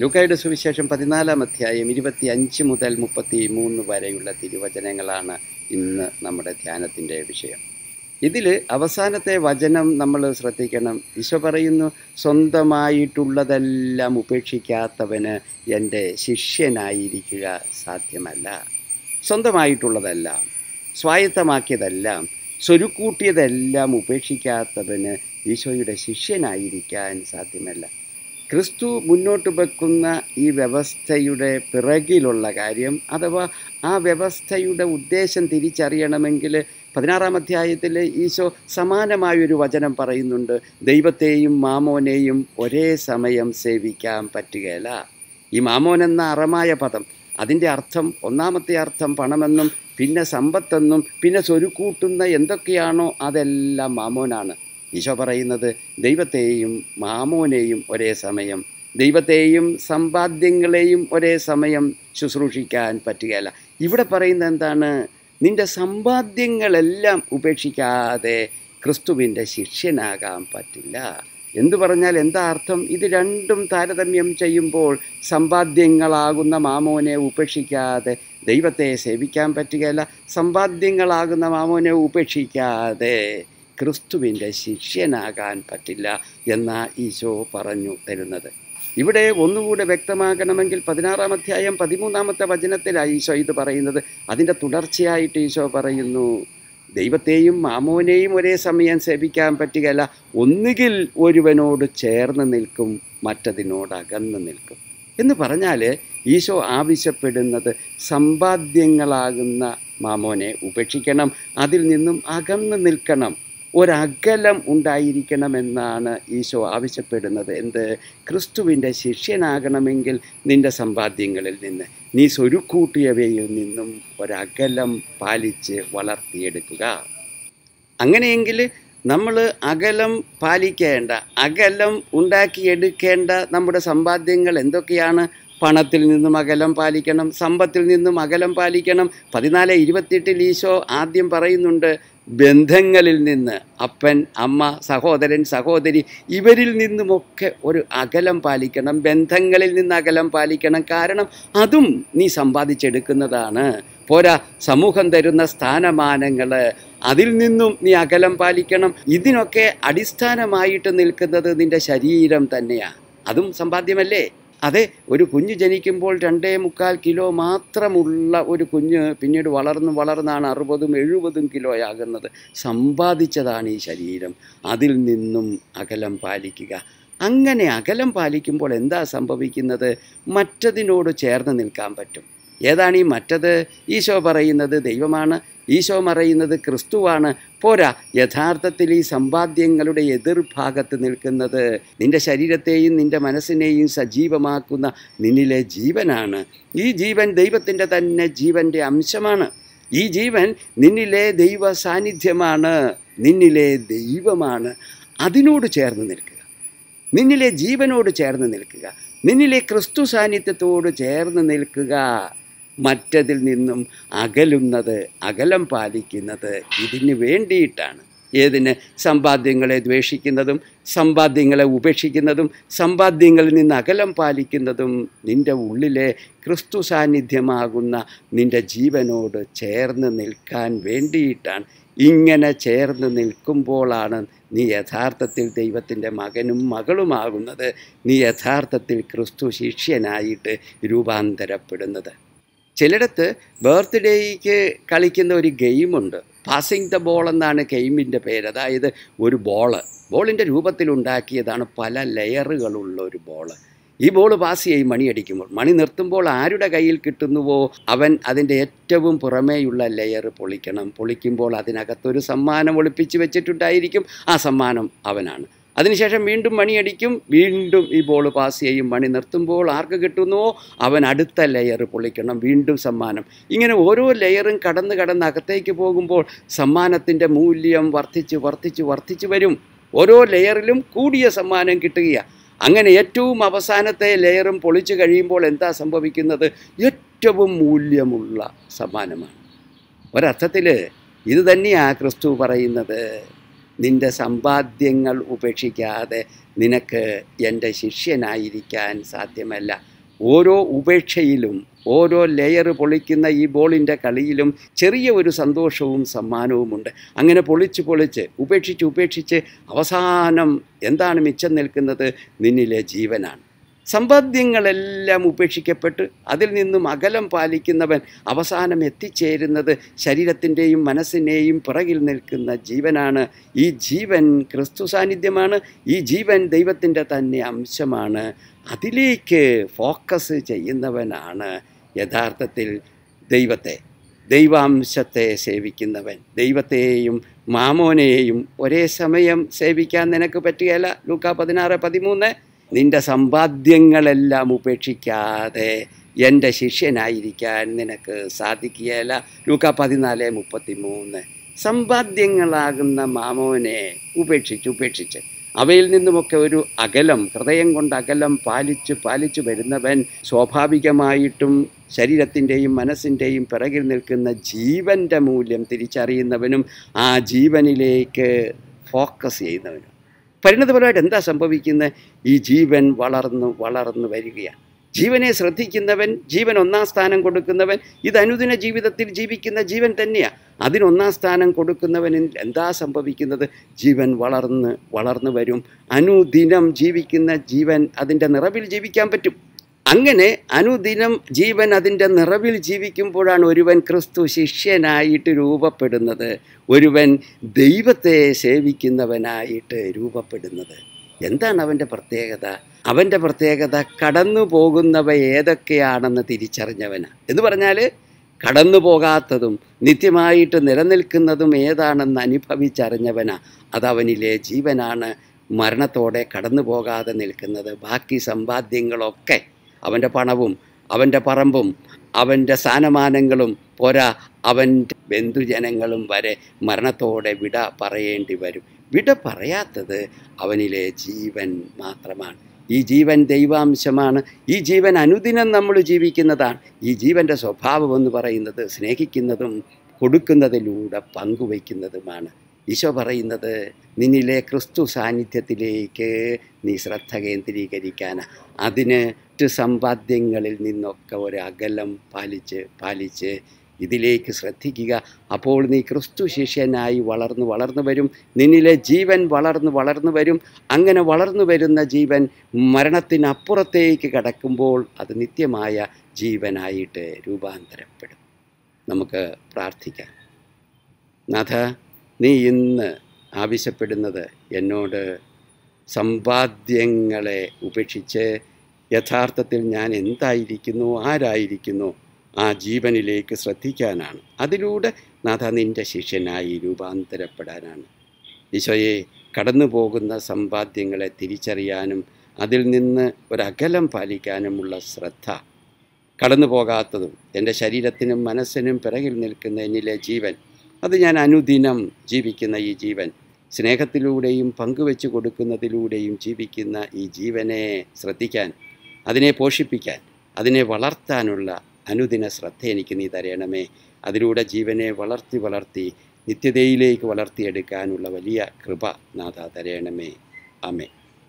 ലൂക്കായുടെ സുവിശേഷം പതിനാലാം അധ്യായം ഇരുപത്തി അഞ്ച് മുതൽ മുപ്പത്തി മൂന്ന് വരെയുള്ള തിരുവചനങ്ങളാണ് ഇന്ന് നമ്മുടെ ധ്യാനത്തിൻ്റെ വിഷയം ഇതിൽ അവസാനത്തെ വചനം നമ്മൾ ശ്രദ്ധിക്കണം ഈശോ പറയുന്നു സ്വന്തമായിട്ടുള്ളതെല്ലാം ഉപേക്ഷിക്കാത്തവന് എൻ്റെ ശിഷ്യനായിരിക്കുക സാധ്യമല്ല സ്വന്തമായിട്ടുള്ളതെല്ലാം സ്വായത്തമാക്കിയതെല്ലാം സ്വരുക്കൂട്ടിയതെല്ലാം ഉപേക്ഷിക്കാത്തവന് ഈശോയുടെ ശിഷ്യനായിരിക്കാൻ സാധ്യമല്ല ക്രിസ്തു മുന്നോട്ട് വെക്കുന്ന ഈ വ്യവസ്ഥയുടെ പിറകിലുള്ള കാര്യം അഥവാ ആ വ്യവസ്ഥയുടെ ഉദ്ദേശം തിരിച്ചറിയണമെങ്കിൽ പതിനാറാം അധ്യായത്തിൽ ഈശോ സമാനമായൊരു വചനം പറയുന്നുണ്ട് ദൈവത്തെയും മാമോനെയും ഒരേ സമയം സേവിക്കാൻ പറ്റുകയില്ല ഈ മാമോൻ എന്ന അറമായ പദം അതിൻ്റെ അർത്ഥം ഒന്നാമത്തെ അർത്ഥം പണമെന്നും പിന്നെ സമ്പത്തെന്നും പിന്നെ സ്വരുക്കൂട്ടുന്ന എന്തൊക്കെയാണോ അതെല്ലാം മാമോനാണ് ഈശോ പറയുന്നത് ദൈവത്തെയും മാമോനെയും ഒരേ സമയം ദൈവത്തെയും സമ്പാദ്യങ്ങളെയും ഒരേ സമയം ശുശ്രൂഷിക്കാൻ പറ്റുകയല്ല ഇവിടെ പറയുന്നത് എന്താണ് നിൻ്റെ സമ്പാദ്യങ്ങളെല്ലാം ഉപേക്ഷിക്കാതെ ക്രിസ്തുവിൻ്റെ ശിഷ്യനാകാൻ പറ്റില്ല എന്ന് പറഞ്ഞാൽ എന്താ അർത്ഥം ഇത് രണ്ടും താരതമ്യം ചെയ്യുമ്പോൾ സമ്പാദ്യങ്ങളാകുന്ന മാമോനെ ഉപേക്ഷിക്കാതെ ദൈവത്തെ സേവിക്കാൻ പറ്റുകയല്ല സമ്പാദ്യങ്ങളാകുന്ന മാമോനെ ഉപേക്ഷിക്കാതെ ക്രിസ്തുവിൻ്റെ ശിഷ്യനാകാൻ പറ്റില്ല എന്ന് ഈശോ പറഞ്ഞു തരുന്നത് ഇവിടെ ഒന്നുകൂടെ വ്യക്തമാകണമെങ്കിൽ പതിനാറാം അധ്യായം പതിമൂന്നാമത്തെ വചനത്തിലാണ് ഈശോ ഇത് പറയുന്നത് അതിൻ്റെ തുടർച്ചയായിട്ട് ഈശോ പറയുന്നു ദൈവത്തെയും മാമോനെയും ഒരേ സമയം സേവിക്കാൻ പറ്റുകയല്ല ഒന്നുകിൽ ഒരുവനോട് ചേർന്ന് നിൽക്കും മറ്റതിനോട് അകന്ന് നിൽക്കും എന്ന് പറഞ്ഞാൽ ഈശോ ആവശ്യപ്പെടുന്നത് സമ്പാദ്യങ്ങളാകുന്ന മാമോനെ ഉപേക്ഷിക്കണം അതിൽ നിന്നും അകന്ന് നിൽക്കണം ഒരകലം ഉണ്ടായിരിക്കണമെന്നാണ് ഈശോ ആവശ്യപ്പെടുന്നത് എന്ത് ക്രിസ്തുവിൻ്റെ ശിഷ്യനാകണമെങ്കിൽ നിൻ്റെ സമ്പാദ്യങ്ങളിൽ നിന്ന് നീ സ്വരുക്കൂട്ടിയവയിൽ നിന്നും ഒരകലം പാലിച്ച് വളർത്തിയെടുക്കുക അങ്ങനെയെങ്കിൽ നമ്മൾ അകലം പാലിക്കേണ്ട അകലം ഉണ്ടാക്കിയെടുക്കേണ്ട നമ്മുടെ സമ്പാദ്യങ്ങൾ എന്തൊക്കെയാണ് പണത്തിൽ നിന്നും അകലം പാലിക്കണം സമ്പത്തിൽ നിന്നും അകലം പാലിക്കണം പതിനാല് ഇരുപത്തിയെട്ടിൽ ഈശോ ആദ്യം പറയുന്നുണ്ട് ബന്ധങ്ങളിൽ നിന്ന് അപ്പൻ അമ്മ സഹോദരൻ സഹോദരി ഇവരിൽ നിന്നുമൊക്കെ ഒരു അകലം പാലിക്കണം ബന്ധങ്ങളിൽ നിന്ന് അകലം പാലിക്കണം കാരണം അതും നീ സമ്പാദിച്ചെടുക്കുന്നതാണ് പോരാ സമൂഹം തരുന്ന സ്ഥാനമാനങ്ങൾ അതിൽ നിന്നും നീ അകലം പാലിക്കണം ഇതിനൊക്കെ അടിസ്ഥാനമായിട്ട് നിൽക്കുന്നത് നിൻ്റെ ശരീരം തന്നെയാണ് അതും സമ്പാദ്യമല്ലേ അതെ ഒരു കുഞ്ഞ് ജനിക്കുമ്പോൾ രണ്ടേ മുക്കാൽ കിലോ മാത്രമുള്ള ഒരു കുഞ്ഞ് പിന്നീട് വളർന്ന് വളർന്നാണ് അറുപതും എഴുപതും കിലോയാകുന്നത് സമ്പാദിച്ചതാണ് ഈ ശരീരം അതിൽ നിന്നും അകലം പാലിക്കുക അങ്ങനെ അകലം പാലിക്കുമ്പോൾ എന്താ സംഭവിക്കുന്നത് മറ്റതിനോട് ചേർന്ന് നിൽക്കാൻ പറ്റും ഏതാണ് ഈ മറ്റത് ഈശോ പറയുന്നത് ദൈവമാണ് ഈശോ മറയുന്നത് ക്രിസ്തുവാണ് പോരാ യഥാർത്ഥത്തിൽ ഈ സമ്പാദ്യങ്ങളുടെ എതിർഭാഗത്ത് നിൽക്കുന്നത് നിന്റെ ശരീരത്തെയും നിന്റെ മനസ്സിനെയും സജീവമാക്കുന്ന നിന്നിലെ ജീവനാണ് ഈ ജീവൻ ദൈവത്തിൻ്റെ തന്നെ ജീവൻ്റെ അംശമാണ് ഈ ജീവൻ നിന്നിലെ ദൈവ സാന്നിധ്യമാണ് നിന്നിലെ ദൈവമാണ് അതിനോട് ചേർന്ന് നിൽക്കുക നിന്നിലെ ജീവനോട് ചേർന്ന് നിൽക്കുക നിന്നിലെ ക്രിസ്തു സാന്നിധ്യത്തോട് ചേർന്ന് നിൽക്കുക മറ്റതിൽ നിന്നും അകലുന്നത് അകലം പാലിക്കുന്നത് ഇതിന് വേണ്ടിയിട്ടാണ് ഏതിന് സമ്പാദ്യങ്ങളെ ദ്വേഷിക്കുന്നതും സമ്പാദ്യങ്ങളെ ഉപേക്ഷിക്കുന്നതും സമ്പാദ്യങ്ങളിൽ നിന്ന് അകലം പാലിക്കുന്നതും നിൻ്റെ ഉള്ളിലെ ക്രിസ്തു സാന്നിധ്യമാകുന്ന നിൻ്റെ ജീവനോട് ചേർന്ന് നിൽക്കാൻ വേണ്ടിയിട്ടാണ് ഇങ്ങനെ ചേർന്ന് നിൽക്കുമ്പോഴാണ് നീ യഥാർത്ഥത്തിൽ ദൈവത്തിൻ്റെ മകനും മകളുമാകുന്നത് നീ യഥാർത്ഥത്തിൽ ക്രിസ്തു ശിഷ്യനായിട്ട് രൂപാന്തരപ്പെടുന്നത് ചിലയിടത്ത് ബർത്ത്ഡേക്ക് കളിക്കുന്ന ഒരു ഗെയിമുണ്ട് പാസിംഗ് ദ ബോൾ എന്നാണ് ഗെയിമിൻ്റെ പേര് അതായത് ഒരു ബോള് ബോളിൻ്റെ ഉണ്ടാക്കിയതാണ് പല ലെയറുകളുള്ള ഒരു ബോള് ഈ ബോൾ പാസ് ചെയ്യും മണിയടിക്കുമ്പോൾ മണി നിർത്തുമ്പോൾ ആരുടെ കയ്യിൽ കിട്ടുന്നുവോ അവൻ അതിൻ്റെ ഏറ്റവും പുറമേയുള്ള ലെയർ പൊളിക്കണം പൊളിക്കുമ്പോൾ അതിനകത്തൊരു സമ്മാനം ഒളിപ്പിച്ച് വെച്ചിട്ടുണ്ടായിരിക്കും ആ സമ്മാനം അവനാണ് അതിനുശേഷം വീണ്ടും മണിയടിക്കും വീണ്ടും ഈ ബോൾ പാസ് ചെയ്യും മണി നിർത്തുമ്പോൾ ആർക്ക് കിട്ടുന്നുവോ അവൻ അടുത്ത ലെയർ പൊളിക്കണം വീണ്ടും സമ്മാനം ഇങ്ങനെ ഓരോ ലെയറും കടന്ന് കടന്ന് അകത്തേക്ക് പോകുമ്പോൾ സമ്മാനത്തിൻ്റെ മൂല്യം വർദ്ധിച്ച് വർദ്ധിച്ച് വർദ്ധിച്ച് വരും ഓരോ ലെയറിലും കൂടിയ സമ്മാനം കിട്ടുകയാണ് അങ്ങനെ ഏറ്റവും അവസാനത്തെ ലെയറും പൊളിച്ചു കഴിയുമ്പോൾ എന്താ സംഭവിക്കുന്നത് ഏറ്റവും മൂല്യമുള്ള സമ്മാനമാണ് ഒരർത്ഥത്തിൽ ഇത് തന്നെയാണ് ക്രിസ്തു പറയുന്നത് നിന്റെ സമ്പാദ്യങ്ങൾ ഉപേക്ഷിക്കാതെ നിനക്ക് എൻ്റെ ശിഷ്യനായിരിക്കാൻ സാധ്യമല്ല ഓരോ ഉപേക്ഷയിലും ഓരോ ലെയർ പൊളിക്കുന്ന ഈ ബോളിൻ്റെ കളിയിലും ചെറിയ ഒരു സന്തോഷവും സമ്മാനവുമുണ്ട് അങ്ങനെ പൊളിച്ച് പൊളിച്ച് ഉപേക്ഷിച്ച് ഉപേക്ഷിച്ച് അവസാനം എന്താണ് മിച്ചം നിൽക്കുന്നത് നിന്നിലെ ജീവനാണ് സമ്പാദ്യങ്ങളെല്ലാം ഉപേക്ഷിക്കപ്പെട്ട് അതിൽ നിന്നും അകലം പാലിക്കുന്നവൻ അവസാനം എത്തിച്ചേരുന്നത് ശരീരത്തിൻ്റെയും മനസ്സിനെയും പിറകിൽ നിൽക്കുന്ന ജീവനാണ് ഈ ജീവൻ ക്രിസ്തു സാന്നിധ്യമാണ് ഈ ജീവൻ ദൈവത്തിൻ്റെ തന്നെ അംശമാണ് അതിലേക്ക് ഫോക്കസ് ചെയ്യുന്നവനാണ് യഥാർത്ഥത്തിൽ ദൈവത്തെ ദൈവാംശത്തെ സേവിക്കുന്നവൻ ദൈവത്തെയും മാമോനെയും ഒരേ സമയം സേവിക്കാൻ നിനക്ക് പറ്റുകയല്ല ലൂക്ക പതിനാറ് പതിമൂന്ന് നിന്റെ സമ്പാദ്യങ്ങളെല്ലാം ഉപേക്ഷിക്കാതെ എൻ്റെ ശിഷ്യനായിരിക്കാൻ നിനക്ക് സാധിക്കുകയല്ല ലൂക്ക പതിനാല് മുപ്പത്തി മൂന്ന് സമ്പാദ്യങ്ങളാകുന്ന മാമോനെ ഉപേക്ഷിച്ച് ഉപേക്ഷിച്ച് അവയിൽ നിന്നുമൊക്കെ ഒരു അകലം ഹൃദയം കൊണ്ട് അകലം പാലിച്ച് പാലിച്ചു വരുന്നവൻ സ്വാഭാവികമായിട്ടും ശരീരത്തിൻ്റെയും മനസ്സിൻ്റെയും പിറകിൽ നിൽക്കുന്ന ജീവൻ്റെ മൂല്യം തിരിച്ചറിയുന്നവനും ആ ജീവനിലേക്ക് ഫോക്കസ് ചെയ്യുന്നവനും പരിണതപരമായിട്ട് എന്താ സംഭവിക്കുന്നത് ഈ ജീവൻ വളർന്നു വളർന്നു വരികയാണ് ജീവനെ ശ്രദ്ധിക്കുന്നവൻ ജീവൻ ഒന്നാം സ്ഥാനം കൊടുക്കുന്നവൻ ഇത് അനുദിന ജീവിതത്തിൽ ജീവിക്കുന്ന ജീവൻ തന്നെയാണ് അതിനൊന്നാം സ്ഥാനം കൊടുക്കുന്നവനിൽ എന്താ സംഭവിക്കുന്നത് ജീവൻ വളർന്ന് വളർന്നു വരും അനുദിനം ജീവിക്കുന്ന ജീവൻ അതിൻ്റെ നിറവിൽ ജീവിക്കാൻ പറ്റും അങ്ങനെ അനുദിനം ജീവൻ അതിൻ്റെ നിറവിൽ ജീവിക്കുമ്പോഴാണ് ഒരുവൻ ക്രിസ്തു ശിഷ്യനായിട്ട് രൂപപ്പെടുന്നത് ഒരുവൻ ദൈവത്തെ സേവിക്കുന്നവനായിട്ട് രൂപപ്പെടുന്നത് എന്താണ് അവൻ്റെ പ്രത്യേകത അവൻ്റെ പ്രത്യേകത കടന്നു പോകുന്നവ ഏതൊക്കെയാണെന്ന് തിരിച്ചറിഞ്ഞവനാണ് എന്ന് പറഞ്ഞാൽ കടന്നു പോകാത്തതും നിത്യമായിട്ട് നിലനിൽക്കുന്നതും ഏതാണെന്ന് അനുഭവിച്ചറിഞ്ഞവനാ അതവനിലെ ജീവനാണ് മരണത്തോടെ കടന്നു പോകാതെ നിൽക്കുന്നത് ബാക്കി സമ്പാദ്യങ്ങളൊക്കെ അവൻ്റെ പണവും അവൻ്റെ പറമ്പും അവൻ്റെ സ്ഥാനമാനങ്ങളും പോരാ അവൻ്റെ ബന്ധുജനങ്ങളും വരെ മരണത്തോടെ വിട പറയേണ്ടി വരും വിട പറയാത്തത് അവനിലെ ജീവൻ മാത്രമാണ് ഈ ജീവൻ ദൈവാംശമാണ് ഈ ജീവൻ അനുദിനം നമ്മൾ ജീവിക്കുന്നതാണ് ഈ ജീവൻ്റെ സ്വഭാവം എന്ന് പറയുന്നത് സ്നേഹിക്കുന്നതും കൊടുക്കുന്നതിലൂടെ പങ്കുവയ്ക്കുന്നതുമാണ് ഈശോ പറയുന്നത് നിന്നിലെ ക്രിസ്തു സാന്നിധ്യത്തിലേക്ക് നീ ശ്രദ്ധ കേന്ദ്രീകരിക്കാൻ അതിന് മറ്റ് സമ്പാദ്യങ്ങളിൽ നിന്നൊക്കെ ഒരകലം പാലിച്ച് പാലിച്ച് ഇതിലേക്ക് ശ്രദ്ധിക്കുക അപ്പോൾ നീ ക്രിസ്തു ശിഷ്യനായി വളർന്നു വളർന്നു വരും നിന്നിലെ ജീവൻ വളർന്നു വളർന്നു വരും അങ്ങനെ വളർന്നു വരുന്ന ജീവൻ മരണത്തിനപ്പുറത്തേക്ക് കടക്കുമ്പോൾ അത് നിത്യമായ ജീവനായിട്ട് രൂപാന്തരപ്പെടും നമുക്ക് പ്രാർത്ഥിക്കാം നാഥ നീ ഇന്ന് ആവശ്യപ്പെടുന്നത് എന്നോട് സമ്പാദ്യങ്ങളെ ഉപേക്ഷിച്ച് യഥാർത്ഥത്തിൽ ഞാൻ എന്തായിരിക്കുന്നു ആരായിരിക്കുന്നു ആ ജീവനിലേക്ക് ശ്രദ്ധിക്കാനാണ് അതിലൂടെ നാഥ നിൻ്റെ ശിഷ്യനായി രൂപാന്തരപ്പെടാനാണ് ഈശോയെ കടന്നു പോകുന്ന സമ്പാദ്യങ്ങളെ തിരിച്ചറിയാനും അതിൽ നിന്ന് ഒരകലം പാലിക്കാനുമുള്ള ശ്രദ്ധ കടന്നു പോകാത്തതും എൻ്റെ ശരീരത്തിനും മനസ്സിനും പിറകിൽ നിൽക്കുന്ന എന്നിലെ ജീവൻ അത് ഞാൻ അനുദിനം ജീവിക്കുന്ന ഈ ജീവൻ സ്നേഹത്തിലൂടെയും പങ്കുവെച്ചു കൊടുക്കുന്നതിലൂടെയും ജീവിക്കുന്ന ഈ ജീവനെ ശ്രദ്ധിക്കാൻ അതിനെ പോഷിപ്പിക്കാൻ അതിനെ വളർത്താനുള്ള അനുദിന ശ്രദ്ധ എനിക്ക് നീ തരയണമേ അതിലൂടെ ജീവനെ വളർത്തി വളർത്തി നിത്യതയിലേക്ക് വളർത്തിയെടുക്കാനുള്ള വലിയ കൃപ നാഥ തരയണമേ ആമേ